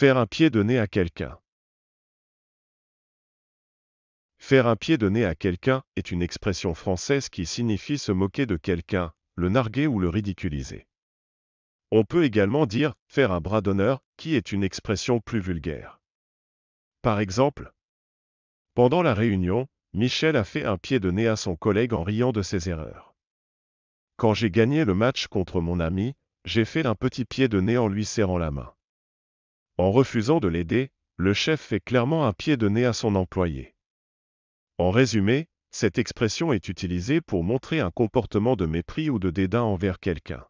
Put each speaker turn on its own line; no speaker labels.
Faire un pied de nez à quelqu'un. Faire un pied de nez à quelqu'un est une expression française qui signifie se moquer de quelqu'un, le narguer ou le ridiculiser. On peut également dire faire un bras d'honneur, qui est une expression plus vulgaire. Par exemple, pendant la réunion, Michel a fait un pied de nez à son collègue en riant de ses erreurs. Quand j'ai gagné le match contre mon ami, j'ai fait un petit pied de nez en lui serrant la main. En refusant de l'aider, le chef fait clairement un pied de nez à son employé. En résumé, cette expression est utilisée pour montrer un comportement de mépris ou de dédain envers quelqu'un.